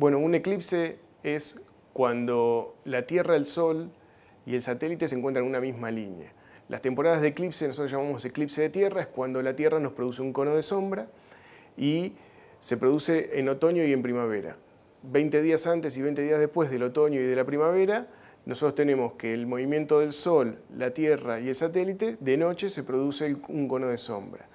Bueno, un eclipse es cuando la Tierra, el Sol y el satélite se encuentran en una misma línea. Las temporadas de eclipse, nosotros llamamos eclipse de Tierra, es cuando la Tierra nos produce un cono de sombra y se produce en otoño y en primavera. 20 días antes y 20 días después del otoño y de la primavera, nosotros tenemos que el movimiento del Sol, la Tierra y el satélite, de noche se produce un cono de sombra.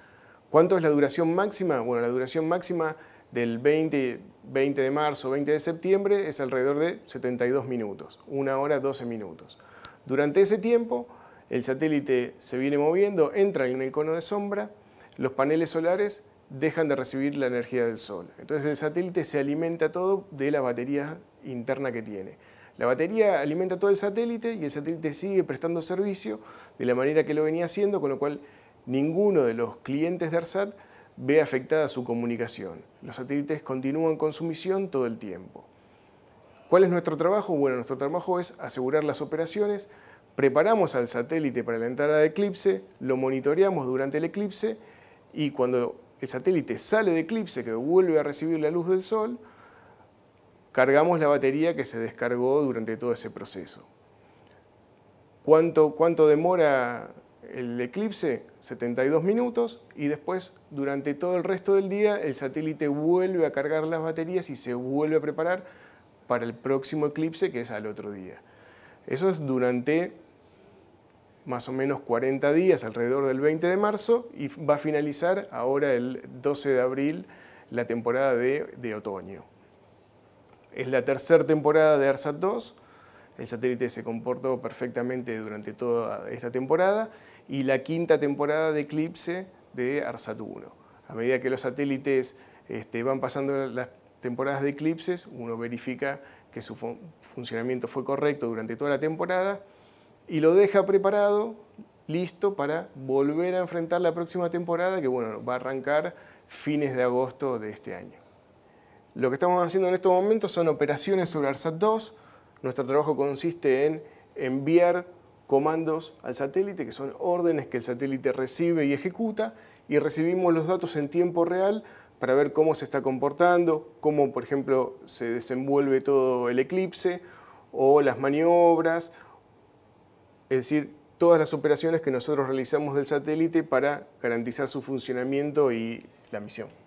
¿Cuánto es la duración máxima? Bueno, la duración máxima del 20, de marzo, 20 de septiembre, es alrededor de 72 minutos, una hora 12 minutos. Durante ese tiempo, el satélite se viene moviendo, entra en el cono de sombra, los paneles solares dejan de recibir la energía del sol. Entonces el satélite se alimenta todo de la batería interna que tiene. La batería alimenta todo el satélite y el satélite sigue prestando servicio de la manera que lo venía haciendo, con lo cual ninguno de los clientes de ARSAT ve afectada su comunicación. Los satélites continúan con su misión todo el tiempo. ¿Cuál es nuestro trabajo? Bueno, nuestro trabajo es asegurar las operaciones, preparamos al satélite para la entrada de eclipse, lo monitoreamos durante el eclipse y cuando el satélite sale de eclipse, que vuelve a recibir la luz del sol, cargamos la batería que se descargó durante todo ese proceso. ¿Cuánto, cuánto demora el eclipse 72 minutos y después durante todo el resto del día el satélite vuelve a cargar las baterías y se vuelve a preparar para el próximo eclipse que es al otro día. Eso es durante más o menos 40 días, alrededor del 20 de marzo, y va a finalizar ahora el 12 de abril la temporada de, otoño. Es la tercera temporada de ARSAT 2 el satélite se comportó perfectamente durante toda esta temporada y la quinta temporada de eclipse de ARSAT 1. A medida que los satélites este, van pasando las temporadas de eclipses, uno verifica que su funcionamiento fue correcto durante toda la temporada y lo deja preparado, listo para volver a enfrentar la próxima temporada que bueno, va a arrancar fines de agosto de este año. Lo que estamos haciendo en estos momentos son operaciones sobre ARSAT 2, nuestro trabajo consiste en enviar comandos al satélite, que son órdenes que el satélite recibe y ejecuta, y recibimos los datos en tiempo real para ver cómo se está comportando, cómo, por ejemplo, se desenvuelve todo el eclipse, o las maniobras, es decir, todas las operaciones que nosotros realizamos del satélite para garantizar su funcionamiento y la misión.